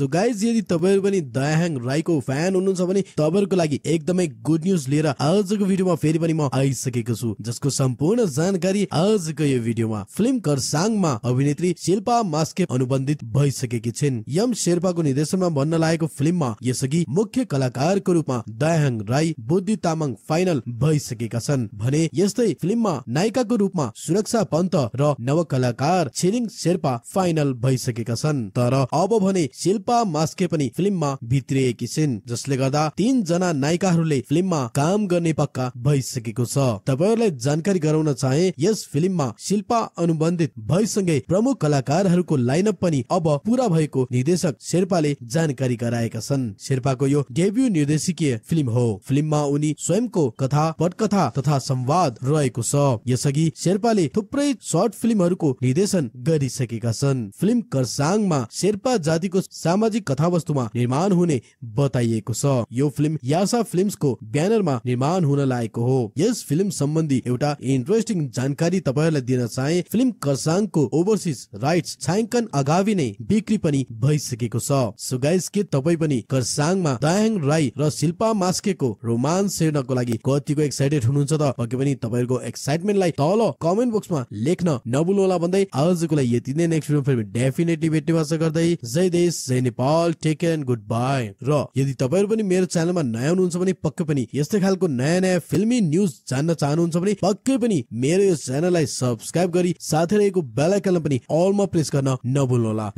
so guys यदि तपाईँहरू पनि दयाहाङ राईको फ्यान हुनुहुन्छ भने तपाईँहरूको लागि एकदमै गुड न्युज लिएर आजको भिडियोमा फेरि पनि म आइसकेको छु जसको सम्पूर्ण जानकारी आजको यो भिडियोमा फिल्म खरसाङमा अभिनेत्री शिल्पा मास्के अनुबन्धित भइसकेकी छिन् यम शेर्पाको निर्देशनमा बन्न लागेको फिल्ममा यसअघि मुख्य कलाकारको रूपमा दयाहाङ राई बुद्धि तामाङ फाइनल भइसकेका छन् भने यस्तै फिल्ममा नायिकाको रूपमा सुरक्षा पन्त र नव कलाकार छिरिङ शेर्पा फाइनल भइसकेका छन् तर अब भने शिल्पा रूपा मास्के पनि फिल्ममा भित्रिएकी छिन् जसले गर्दा तीन जना नायिकाहरूले फिल्ममा काम गर्ने पक्का भइसकेको छ तपाईँहरूलाई जानकारी गराउन चाहे यस फिल्ममा शिल्पा अनुबन्धित भएसँगै प्रमुख कलाकारहरूको लाइनअप पनि अब पूरा भएको निर्देशक शेर्पाले जानकारी गराएका छन् शेर्पाको यो डेब्यु निर्देशकीय फिल्म हो फिल्ममा उनी स्वयंको कथा पटकथा तथा संवाद रहेको छ यसअघि शेर्पाले थुप्रै सर्ट फिल्महरूको निर्देशन गरिसकेका छन् फिल्म कर्साङमा शेर्पा जातिको सामाजिक कथावस्तुमा निर्माण हुने बताइएको छ यो फिल्म यासा फिल्मको ब्यानरमा निर्माण हुन लागेको हो यस फिल्म सम्बन्धी एउटा इन्ट्रेस्टिङ जानकारी तपाईँहरूलाई दिन चाहे फिल्म कर्साङको ओभरसिज राइट्स छायाङ्कन अगावि नै बिक्री पनि भइसकेको छ सुगाइस के तपाईँ पनि कर्साङमा दायाङ राई र शिल्पा मास्केको रोमान्स हेर्नको लागि कतिको एक्साइटेड हुनुहुन्छ त पक्कै पनि तपाईँहरूको एक्साइटमेन्टलाई तल कमेन्ट बक्समा लेख्न होला भन्दै आजको लागि यति नै नेक्स्ट फिल्म डेफिनेटली भेट्ने भाषा गर्दै जय देश जय Nepal take and good bye र यदि तपाईँहरू पनि मेरो च्यानलमा नयाँ हुनुहुन्छ भने पक्कै पनि यस्तै खालको नयाँ नयाँ फिल्मी न्युज जान्न चाहनुहुन्छ भने पक्कै पनि मेरो यो च्यानललाई सब्सक्राइब गरी साथै रहेको बेलायकनलाई पनि अलमा प्रेस गर्न नभुल्नुहोला